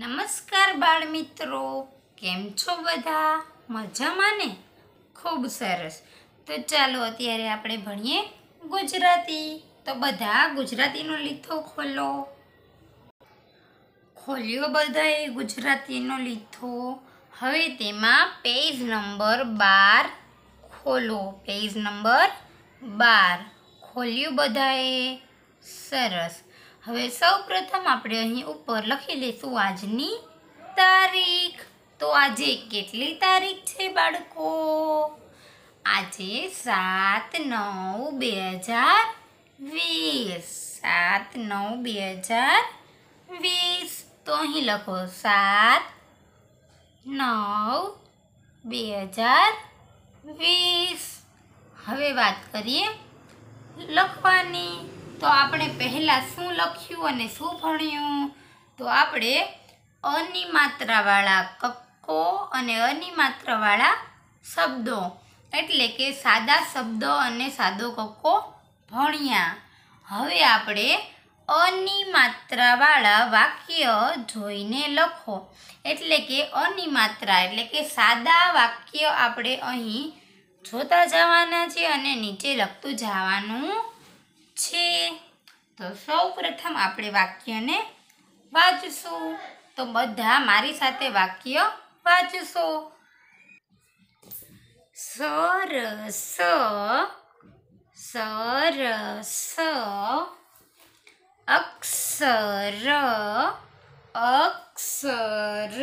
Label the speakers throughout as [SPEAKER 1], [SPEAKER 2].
[SPEAKER 1] નમસ્કાર બાળ મિત્રો કેમ છો બધા મજામાં ને ખૂબ સરસ તો ચાલો અત્યારે આપણે ભણીએ ગુજરાતી તો બધા ગુજરાતીનો લીથો ખોલો ખોલ્યો બધાએ ગુજરાતીનો લીથો હવે તેમાં પેજ નંબર બાર ખોલો પેજ નંબર બાર ખોલ્યું બધાએ સરસ હવે સૌપ્રથમ આપણે અહીં ઉપર લખી લે સુ આજની તારીખ તો આજે કેટલી તારીખ છે બાળકો આજે 7 9 2020 7 9 2020 તો અહીં લખો 7 9 2020 હવે વાત કરીએ લખવાની તો આપણે પહેલાં શું લખ્યું અને શું ભણ્યું તો આપણે અનિમાત્રાવાળા કક્કો અને અનિમાત્રાવાળા શબ્દો એટલે કે સાદા શબ્દો અને સાદો કક્કો ભણ્યા હવે આપણે અનિમાત્રાવાળા વાક્ય જોઈને લખો એટલે કે અનિમાત્રા એટલે કે સાદા વાક્ય આપણે અહીં જોતા જવાના છે અને નીચે લખતું જવાનું છે તો સૌપ્રથમ આપણે વાક્યને વાંચશું તો બધા મારી સાથે વાક્ય વાંચશો સરસ સરસ અક્ષર અક્ષર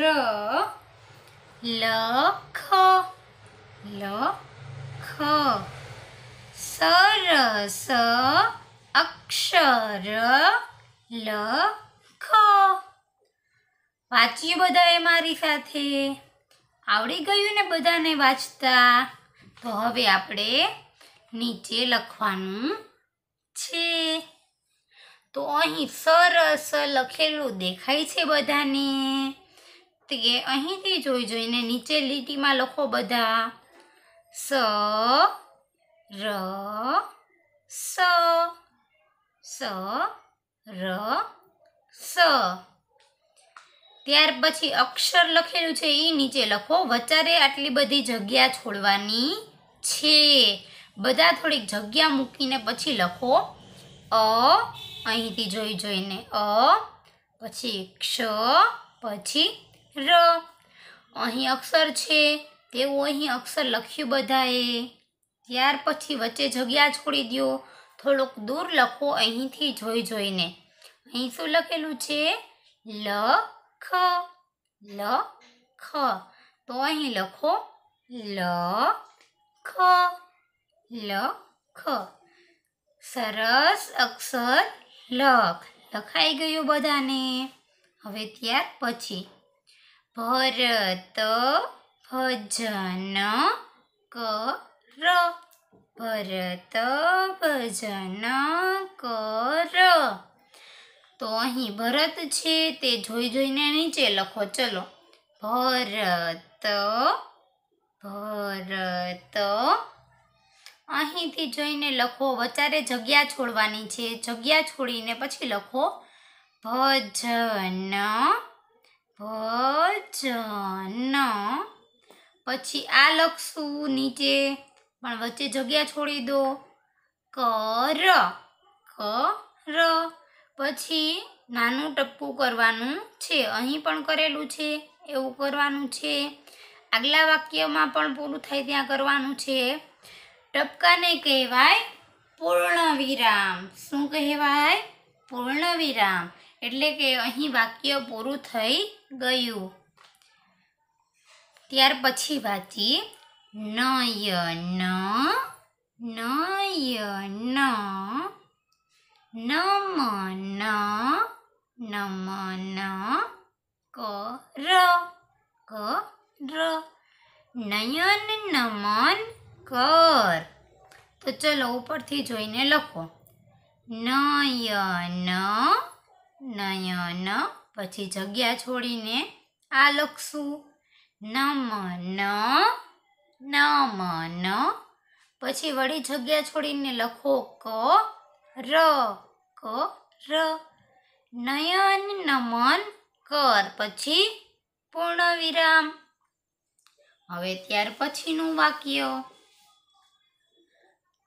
[SPEAKER 1] લખ લખ સરસ અક્ષર લખ વાંચ્યું બધાએ મારી સાથે આવડી ગયું ને બધાને વાંચતા તો હવે આપણે નીચે લખવાનું છે તો અહીં સરસ લખેલું દેખાય છે બધાને તે અહીંથી જોઈ જોઈને નીચે લીટીમાં લખો બધા સ ર સ સ ર સ ત્યાર પછી અક્ષર લખેલું છે એ નીચે લખો વચારે આટલી બધી જગ્યા છોડવાની છે બધા થોડીક જગ્યા મૂકીને પછી લખો અ અહીંથી જોઈ જોઈને અ પછી ક્ષ પછી ર અહીં અક્ષર છે તેવું અહીં અક્ષર લખ્યું બધાએ ત્યાર પછી વચ્ચે જગ્યા છોડી દો થોડોક દૂર લખો અહીંથી જોઈ જોઈને અહીં શું લખેલું છે લ ખ લ ખ તો અહીં લખો લ ખ લ ખ સરસ અક્ષર લખ લખાઈ ગયું બધાને હવે ત્યાર પછી ભરત ભજન ક ર ભરત ભજન કર તો અહીં ભરત છે તે જોઈ જોઈને નીચે લખો ચલો ભરત ભરત અહીંથી જોઈને લખો વચારે જગ્યા છોડવાની છે જગ્યા છોડીને પછી લખો ભજન ભજન પછી આ લખશું નીચે પણ વચ્ચે જગ્યા છોડી દો ક ર ક ર પછી નાનું ટપ્પું કરવાનું છે અહીં પણ કરેલું છે એવું કરવાનું છે આગલા વાક્યમાં પણ પૂરું થાય ત્યાં કરવાનું છે ટપકાને કહેવાય પૂર્ણ વિરામ શું કહેવાય પૂર્ણ વિરામ એટલે કે અહીં વાક્ય પૂરું થઈ ગયું ત્યાર પછી વાંચીએ નયન નયન નમન નમન કર કર નયન નમન કર તો ચલો ઉપરથી જોઈને લખો નયન નયન પછી જગ્યા છોડીને આ લખશું નમન ન પછી વળી જગ્યા છોડીને લખો ક ર ક ર નયન નમન કર પછી પૂર્ણ વિરામ હવે ત્યાર પછીનું વાક્ય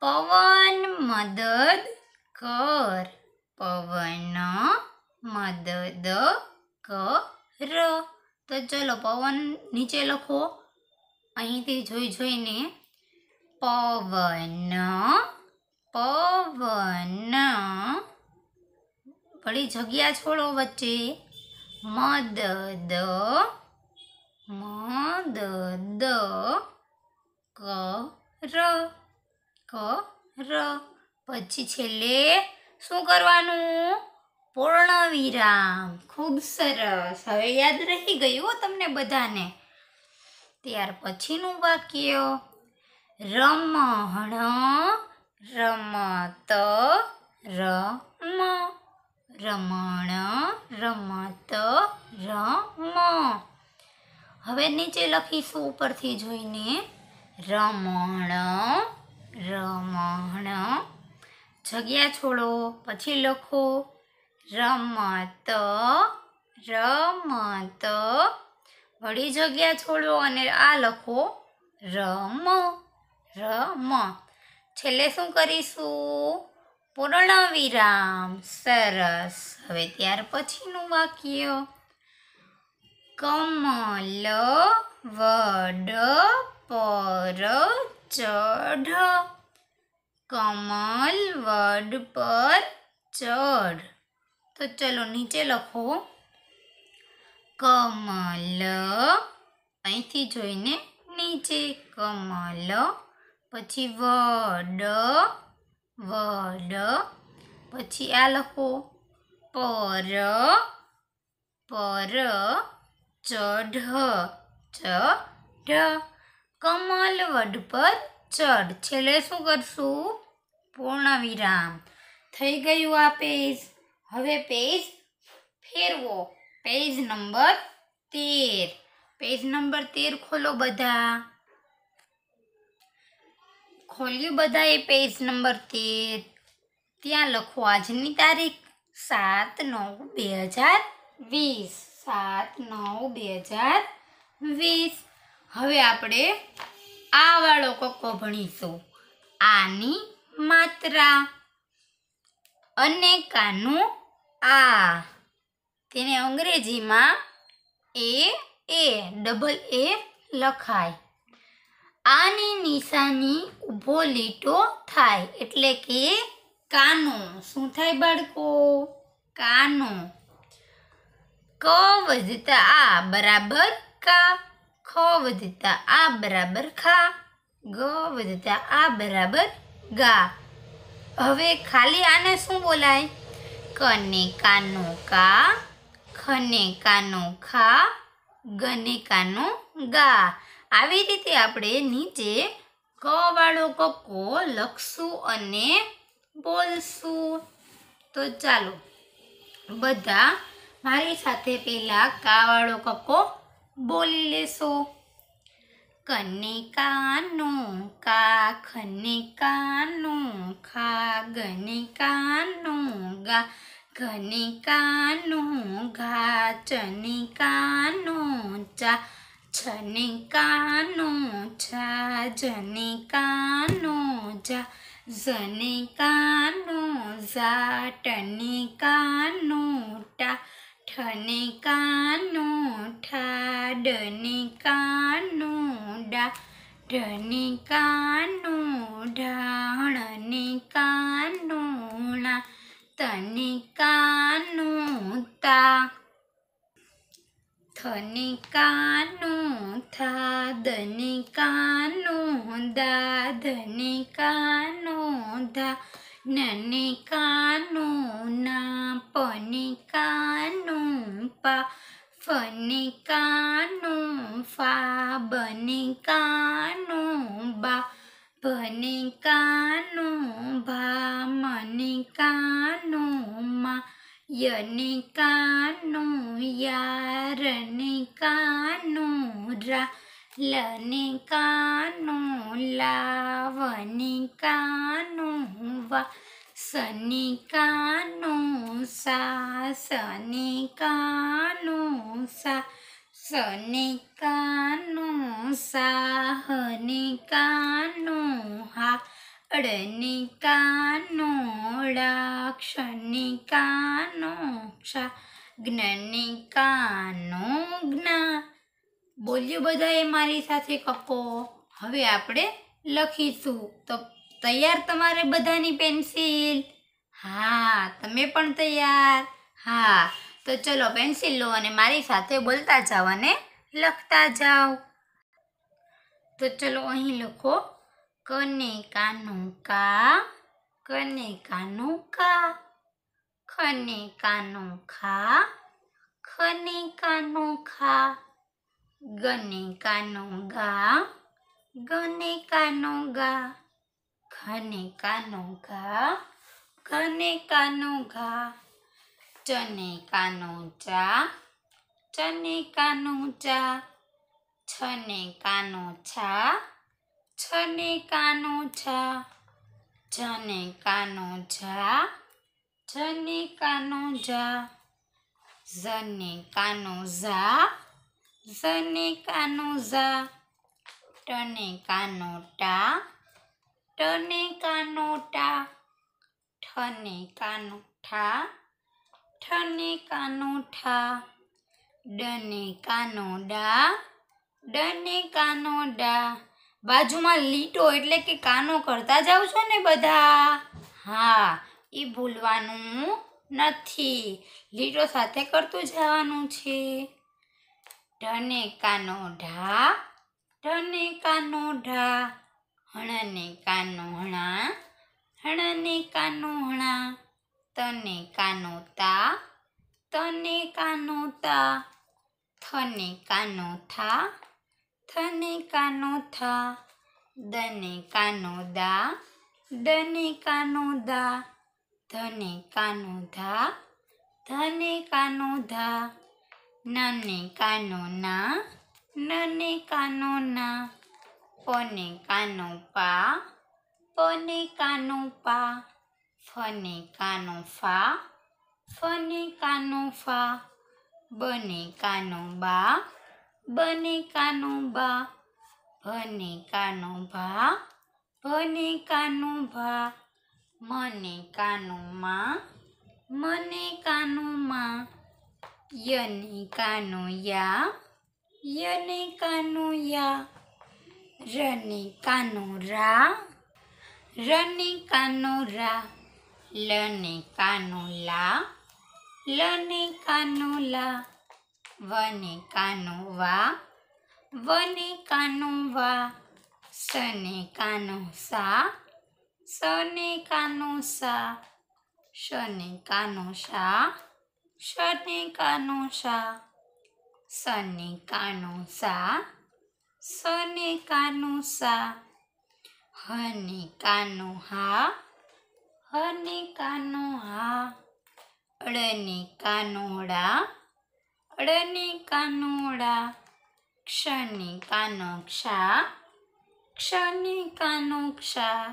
[SPEAKER 1] પવન મદદ કર પવન મદદ કર તો ચલો પવન નીચે લખો અહીંથી જોઈ જોઈને પવન પવન વળી જગ્યા છોડો વચ્ચે મદદ મદદ ક ર પછી છેલ્લે શું કરવાનું પૂર્ણ વિરામ ખૂબ સરસ હવે યાદ રહી ગયું તમને બધાને ત્યાર પછીનું વાક્ય રમણ રમત રમ રમણ રમત રમ હવે નીચે લખીશું ઉપરથી જોઈને રમણ રમણ જગ્યા છોડો પછી લખો રમત રમત વળી જગ્યા છોડો અને આ લખો રમ રમ છેલ્લે શું કરીશું પૂર્ણ વિરામ સરસ હવે ત્યાર પછીનું વાક્ય કમલ વડ પર ચઢ કમલ વડ પર ચઢ તો ચલો નીચે લખો કમલ અહીંથી જોઈને નીચે કમલ પછી વડ વડ પછી આ લખો પર પર ચઢ ચઢ કમલ વડ પર ચઢ છેલ્લે શું કરશું પૂર્ણ વિરામ થઈ ગયું આ પેજ હવે પેજ ફેરવો પેજ નંબર તેર પેજ નંબર તેર ખોલો બધા ખોલ્યું બધા એ પેજ નંબર તેર ત્યાં લખો આજની તારીખ સાત નવ બે હજાર વીસ સાત નવ બે હજાર વીસ હવે આપણે આ વાળો કક્કો ભણીશું આની માત્રા અને કાનું આ તેને અંગ્રેજીમાં એ એ ડબલ એ લખાય આની નિશાની ઊભો લીટો થાય એટલે કે કાનો શું થાય બાળકો કાનો ક વધતા આ બરાબર કા ખ વધતા આ બરાબર ખા ગ વધતા આ બરાબર ગા હવે ખાલી આને શું બોલાય કને કાનો કા ખને કાનો ખા ગને કાનો ગા આવી રીતે આપણે નીચે ક વાળો કક્કો લખશું અને બોલશું તો ચાલો બધા મારી સાથે પહેલાં કા વાળો કક્કો બોલી લેશો કને કાનો કા ખને કાનો ખા ગને કાનો ગા ઘનિકાનો ઘા ચનિકાનો ચા છનિકાનો છા જનિકાનો જા જનિકાનો ઝા ટનિકાનો ટા ઠનિકાનો ઠા ડનિકાનો ડા ઢનિકાનો ઢાણનિકાનો ણા તનિકાનું તા થનિકાનું થા દનિકાનું દા ધનિકાનું ધા નનિકાનું ના પનિકાનું પા ફનિકાનું ફા બનિકાનું બા પનિકાનો ભા મનિકાનો મા યનિકાનો યારનિકાનો રા લનિકાનો લાવનિકાનો વા સનિકાનો સા સનિકાનો સા સને કાનો સાહને હા અડને કાનો ડાક્ષને ક્ષા જ્ઞને જ્ઞા બોલ્યું બધાએ મારી સાથે કપો હવે આપણે લખીશું તો તૈયાર તમારે બધાની પેન્સિલ હા તમે પણ તૈયાર હા तो चलो पेन्सिल लो मरी बोलता जाओ लखता जाओ तो चलो अं लखो कने का का कने का का खने का खा खने का खा गने का गा गने ચને કાનો ચા ચને કાનો ચા છને કાનો છા છને કાનો છા જને કાનો જા જને કાનો જા જને કાનો ઝા જને કાનો ઝા ટને કાનો ટા ટને કાનો ટા ઠને કાનો ઠા ઠને કાનો ઠા ડને કાનો ડા ડને કાનો ડા બાજુમાં લીટો એટલે કે કાનો કરતા જાવ છો ને બધા હા એ ભૂલવાનું નથી લીટો સાથે કરતું જવાનું છે ઢને કાનો ઢા ઢને કાનો ઢા હણને કાનો હણા હણને કાનો હણા તને કાનો તા તને કાનો તા થને કાનો થા થને કાનો થા દને કાનો દા દને કાનો દા ધને કાનો ધા ધને કાનો ધા નને કાનો ના નને કાનો ના પને કાનો પા પને કાનો પા ફને કાનો ફા ફને કાનો ફા બને કાનો બા બને કાનો બા ભને કાનો ભા ભને કાનો ભા મને કાનો માં મને કાનો માં યને કાનો યા યને કાનો યા રને કાનો રા રને કાનો રા લને કાનુલા લને કાનુલા વને કાનુવા વને કાનુવા સને કાનો સા સને કાનો સા શને કાનો સા શને કાનો સા સને કાનો સા સને કાનો સા હને કાનો હા હને કાનો હા અડને કાનોડા અડને કાનોડા ક્ષને કાનો ક્ષા ક્ષને કાનો ક્ષા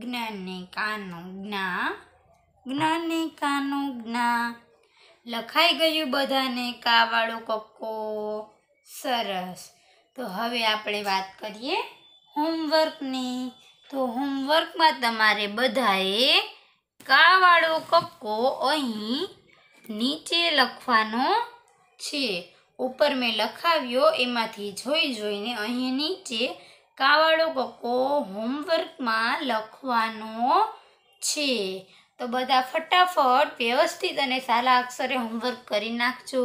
[SPEAKER 1] જ્ઞાનને જ્ઞા જ્ઞાનને કાનો જ્ઞા લખાઈ ગયું બધાને કાવાળો કક્કો સરસ તો હવે આપણે વાત કરીએ હોમવર્કની તો હોમવર્કમાં તમારે બધાએ કાવાળો કક્કો અહીં નીચે લખવાનો છે ઉપર મેં લખાવ્યો એમાંથી જોઈ જોઈને અહીં નીચે કાવાળો કક્કો હોમવર્કમાં લખવાનો છે તો બધા ફટાફટ વ્યવસ્થિત અને સારા અક્ષરે હોમવર્ક કરી નાખજો